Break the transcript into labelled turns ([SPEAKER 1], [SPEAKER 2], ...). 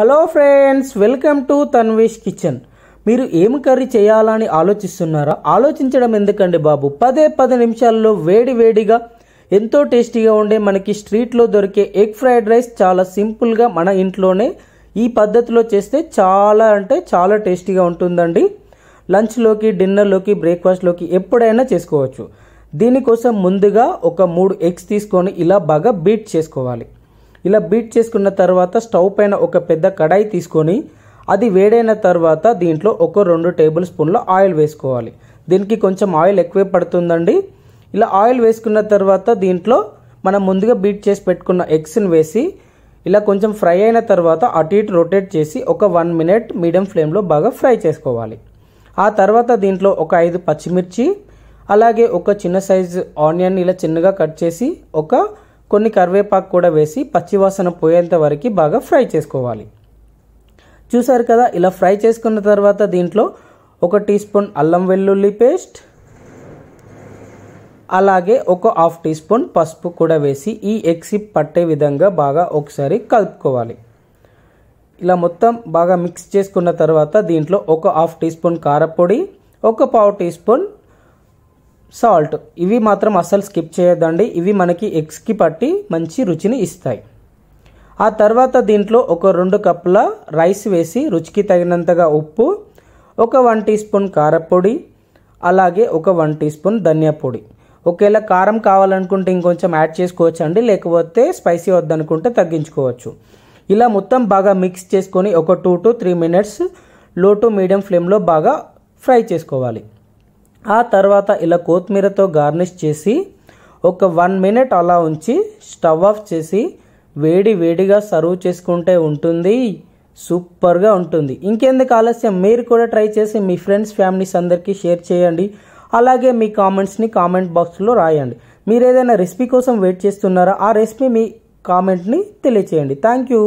[SPEAKER 1] hello friends welcome to Tanvesh kitchen మీరు ఏం curry చేయాలని ఆలోచిస్తున్నారా ఆలోచించడం ఎందుకండి బాబు పదే పది నిమిషాల్లో వేడి వేడిగా ఎంతో టేస్టీగా ఉండే మనకి స్ట్రీట్లో దొరికే ఎగ్ ఫ్రైడ్ రైస్ చాలా సింపుల్గా మన ఇంట్లోనే ఈ పద్ధతిలో చేస్తే చాలా అంటే చాలా టేస్టీగా ఉంటుందండి లంచ్లోకి డిన్నర్లోకి బ్రేక్ఫాస్ట్లోకి ఎప్పుడైనా చేసుకోవచ్చు దీనికోసం ముందుగా ఒక మూడు ఎగ్స్ తీసుకొని ఇలా బాగా బీట్ చేసుకోవాలి ఇలా బీట్ చేసుకున్న తర్వాత స్టవ్ పైన ఒక పెద్ద కడాయి తీసుకొని అది వేడైన తర్వాత దీంట్లో ఒక రెండు టేబుల్ స్పూన్ల ఆయిల్ వేసుకోవాలి దీనికి కొంచెం ఆయిల్ ఎక్కువే పడుతుందండి ఇలా ఆయిల్ వేసుకున్న తర్వాత దీంట్లో మనం ముందుగా బీట్ చేసి పెట్టుకున్న ఎగ్స్ని వేసి ఇలా కొంచెం ఫ్రై అయిన తర్వాత అటు ఇటు రొటేట్ చేసి ఒక వన్ మినిట్ మీడియం ఫ్లేమ్లో బాగా ఫ్రై చేసుకోవాలి ఆ తర్వాత దీంట్లో ఒక ఐదు పచ్చిమిర్చి అలాగే ఒక చిన్న సైజు ఆనియన్ ఇలా చిన్నగా కట్ చేసి ఒక కొన్ని కరివేపాకు కూడా వేసి పచ్చివాసన పోయేంత వరకు బాగా ఫ్రై చేసుకోవాలి చూసారు కదా ఇలా ఫ్రై చేసుకున్న తర్వాత దీంట్లో ఒక టీ స్పూన్ అల్లం వెల్లుల్లి పేస్ట్ అలాగే ఒక హాఫ్ టీ స్పూన్ పసుపు కూడా వేసి ఈ ఎగ్స్ పట్టే విధంగా బాగా ఒకసారి కలుపుకోవాలి ఇలా మొత్తం బాగా మిక్స్ చేసుకున్న తర్వాత దీంట్లో ఒక హాఫ్ టీ స్పూన్ కారపొడి ఒక పావు టీ స్పూన్ సాల్ట్ ఇవి మాత్రం అస్సలు స్కిప్ చేయొద్దండి ఇవి మనకి ఎగ్స్కి పట్టి మంచి రుచిని ఇస్తాయి ఆ తర్వాత దీంట్లో ఒక రెండు కప్పుల రైస్ వేసి రుచికి తగినంతగా ఉప్పు ఒక వన్ టీ స్పూన్ కారపొడి అలాగే ఒక వన్ టీ స్పూన్ ధనియా పొడి ఒకవేళ కారం కావాలనుకుంటే ఇంకొంచెం యాడ్ చేసుకోవచ్చు అండి లేకపోతే స్పైసీ వద్దనుకుంటే తగ్గించుకోవచ్చు ఇలా మొత్తం బాగా మిక్స్ చేసుకొని ఒక టూ టు త్రీ మినిట్స్ లో టు మీడియం ఫ్లేమ్లో బాగా ఫ్రై చేసుకోవాలి ఆ తర్వాత ఇలా కొత్తిమీరతో గార్నిష్ చేసి ఒక వన్ మినిట్ అలా ఉంచి స్టవ్ ఆఫ్ చేసి వేడి వేడిగా సర్వ్ చేసుకుంటే ఉంటుంది సూపర్గా ఉంటుంది ఇంకెందుకు ఆలస్యం మీరు కూడా ట్రై చేసి మీ ఫ్రెండ్స్ ఫ్యామిలీస్ అందరికీ షేర్ చేయండి అలాగే మీ కామెంట్స్ని కామెంట్ బాక్స్లో రాయండి మీరు ఏదైనా రెసిపీ కోసం వెయిట్ చేస్తున్నారా ఆ రెసిపీ మీ కామెంట్ని తెలియచేయండి థ్యాంక్ యూ